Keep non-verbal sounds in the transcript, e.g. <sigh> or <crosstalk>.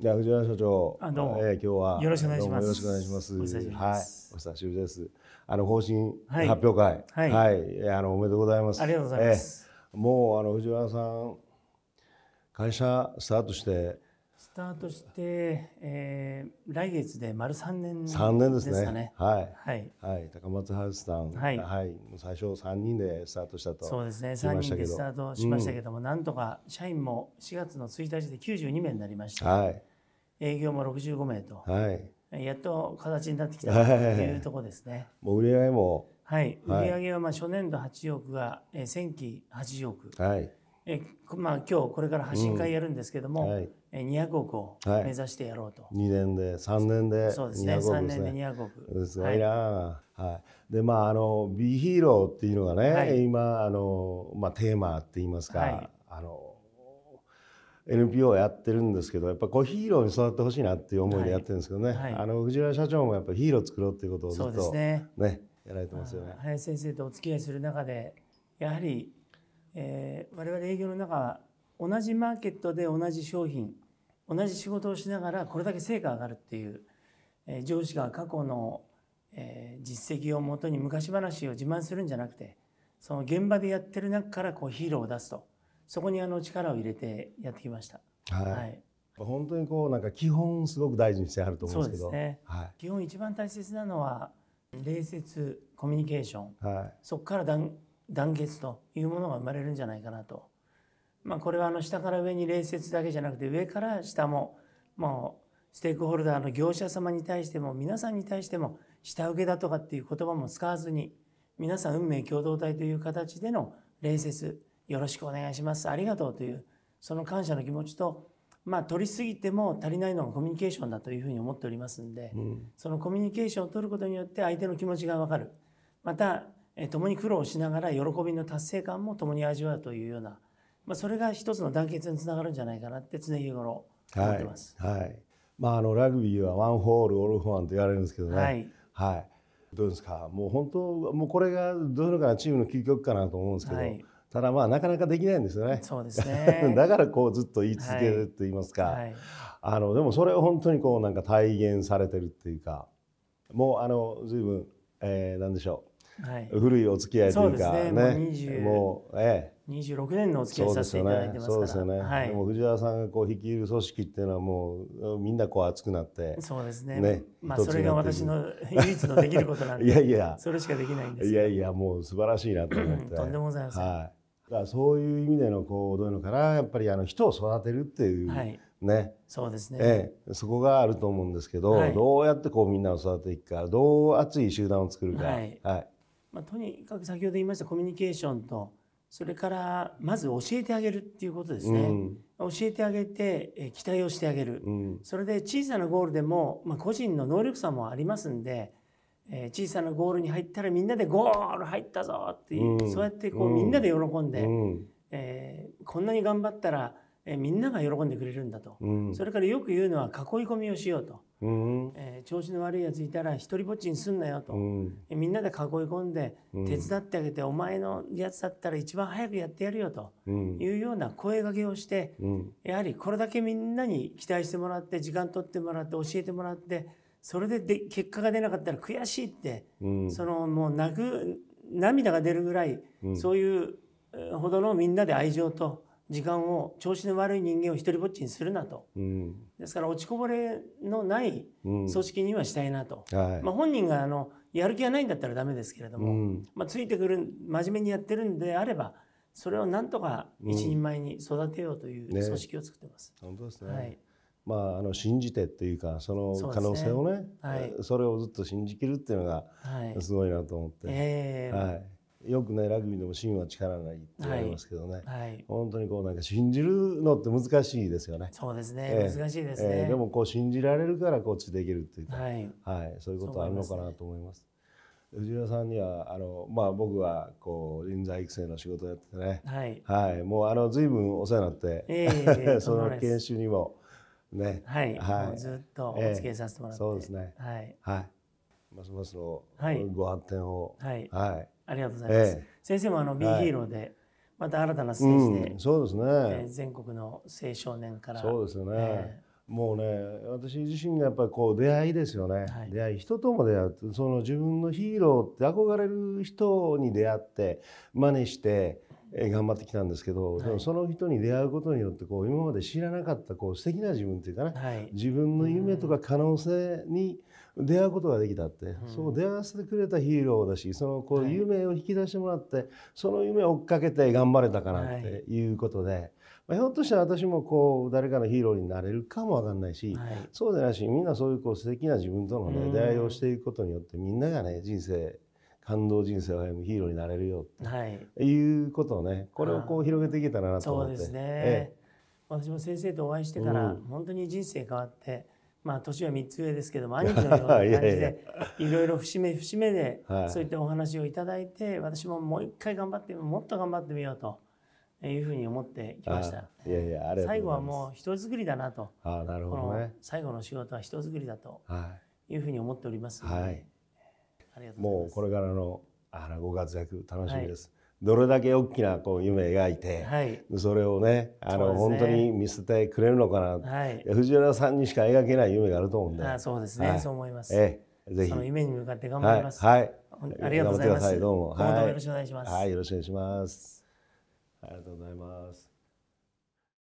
では藤原社長、あどうも、えー、今日はよろしくお願いします。よろしくお願いします。お久しぶりはい、お久しぶりです。あの方針発表会、はい、はい、はい、あのおめでとうございます。ありがとうございます。えー、もうあの藤原さん会社スタートして。スタートして、えー、来月で丸三年ですかね。3年ですね。はい。はい。はい、高松ハウスさん、はい、はい、最初三人でスタートしたとそうですね、三人でスタートしましたけども、うん、なんとか社員も四月の一日で九十二名になりました。はい。営業も65名と、はい、やっと形になってきたというところですね。もう売り上げも、はい、売り上げはまあ初年度8億が、えー、先期80億、はいえーまあ今日これから発信会やるんですけども、うんはい、200億を目指してやろうと、はい、2年で3年でそうですねですね3年で200億すが、いな、はい、はい、でまああの「b ヒーローっていうのがね、はい、今あの、まあ、テーマっていいますか、あの NPO やってるんですけどやっぱこうヒーローに育ってほしいなっていう思いでやってるんですけどね、はいはい、あの藤原社長もやっぱヒーロー作ろうっていうことをずっとね、ね、やられてますよね。林先生とお付き合いする中でやはり、えー、我々営業の中同じマーケットで同じ商品同じ仕事をしながらこれだけ成果上がるっていう、えー、上司が過去の、えー、実績をもとに昔話を自慢するんじゃなくてその現場でやってる中からこうヒーローを出すと。そこにあの力を入れてやってきました。はい、はい本当にこうなんか基本すごく大事にしてあると思うんですけど、ねはい、基本一番大切なのは礼節コミュニケーション、はい、そこから団団結というものが生まれるんじゃないかなと、まあ、これはあの下から上に礼節だけじゃなくて上から下ももうステークホルダーの業者様に対しても皆さんに対しても下請けだとかっていう言葉も使わずに皆さん運命共同体という形での礼節よろしくお願いしますありがとうというその感謝の気持ちとまあ取りすぎても足りないのがコミュニケーションだというふうに思っておりますんで、うん、そのコミュニケーションを取ることによって相手の気持ちが分かるまた共に苦労しながら喜びの達成感も共に味わうというような、まあ、それが一つの団結につながるんじゃないかなって常日頃思ってます。はい、はい、まあ、あのラグビーはワンホールオールフォンと言われるんですけどね、はい、はい、どうですかもう本当もうこれがどういうのかなチームの究極かなと思うんですけど、はいただまあなかなかできないんですよね。そうですね <laughs> だからこうずっと言い続けるって言いますか、はいはい、あのでもそれを本当にこうなんか体現されてるっていうかもうあの随分、えー、何でしょう、はい、古いお付き合いというかね、ね、もうもう、ええ、26年のお付き合いさせていただいてますそうですよね、ねはい、でも藤原さんがこう率いる組織っていうのはもうみんなこう熱くなってそうですね、ね、まあそれが私の唯一のできることなんで <laughs> いやいやそれしかできないんですいやいやもう素晴らしいなと思ってとんでもございません、はいだからそういう意味でのこうどういうのかなやっぱりあの人を育てるっていう、はい、ねそうですね、ええ、そこがあると思うんですけど、はい、どうやってこうみんなを育てていくかどう熱い集団を作るか、はいはいまあ、とにかく先ほど言いましたコミュニケーションとそれからまず教えてあげるっていうことですね、うん、教えてあげて期待をしてあげる、うん、それで小さなゴールでも、まあ、個人の能力差もありますんでえー、小さなゴールに入ったらみんなでゴール入ったぞって、うん、そうやってこう、みんなで喜んで、うん、えー、こんなに頑張ったら、えー、みんなが喜んでくれるんだと、それからよく言うのは囲い込みをしようと、え調子の悪いやついたら一人ぼっちにすんなよと、えみんなで囲い込んで手伝ってあげて、お前のやつだったら一番早くやってやるよというような声がけをして、やはりこれだけみんなに期待してもらって時間取ってもらって教えてもらって。それでで結果が出なかったら悔しいって、うん、そのもう泣く涙が出るぐらい、うん、そういうほどのみんなで愛情と時間を調子の悪い人間を一人ぼっちにするなと、うん、ですから落ちこぼれのない組織にはしたいなと、はい、まあ、本人があのやる気がないんだったらダメですけれども、まあ、ついてくる真面目にやってるんであればそれをなんとか一人前に育てようという組織を作ってます。ね、本当ですね、はいまあ、あの信じてっていうかその可能性をねそ、ね、はい、それをずっと信じきるっていうのがすごいなと思って、はい、はい、よくねラグビーでも芯は力ないって言われますけどね、はい、はい、本当にこうなんか信じるのって難しいですよねそうですね、えー、難しいですね、えー、でもこう信じられるからこっちできるっていうか、はいはい、そういうことあるのかなと思います。藤原さんにはあの、まあ、僕はこう人材育成の仕事をやっててね、はいはい、もうあの随分お世話になって、えー、<laughs> その研修にもね、はい、はい、ずっとお付き合いさせてもらって、えー、そうですね、はい、はい、ますますのご発展を、はい、はい、ありがとうございます。えー、先生もあの B ヒーローで、また新たなステージで、うん、そうですね、えー、全国の青少年から、そうですね。えーもうね私自身がやっぱりこう出会いですよね、はい、出会い人とも出会うその自分のヒーローって憧れる人に出会って真似して頑張ってきたんですけど、はい、でもその人に出会うことによってこう今まで知らなかったこう素敵な自分っていうかな、はい、自分の夢とか可能性に出会うことができたって、うん、そう出会わせてくれたヒーローだしそのこう夢を引き出してもらって、はい、その夢を追っかけて頑張れたかなっていうことで。まあ、ひょっとしたら私もこう誰かのヒーローになれるかもわかんないし、そうでないしみんなそういうこう素敵な自分との、ね、出会いをしていくことによってみんながね人生感動人生を歩むヒーローになれるよっていうことをねこれをこう広げていけたらなと思って。そうですね、ええ、私も先生とお会いしてから本当に人生変わって、まあ年は3つ上ですけども <laughs> 兄貴のような感じでいろいろ節目節目でそういったお話をいただいて私ももう一回頑張ってもっと頑張ってみようと。いうふうに思ってきました。いやいやあれ。最後はもう人作りだなと。あなるほど、ね、最後の仕事は人作りだというふうに思っております、はいもうこれからのあらご活躍楽しみです。はい、どれだけ大きなこう夢描いて、はい、それをねあの、ね、本当に見せてくれるのかな、はい、藤原さんにしか描けない夢があると思うんであそうですね、はい、そう思います、ええ、ぜひその夢に向かって頑張ります、はい、ありがとうございますどうも、はい、よろしくお願いしますはい、よろしくお願いしますありがとうございます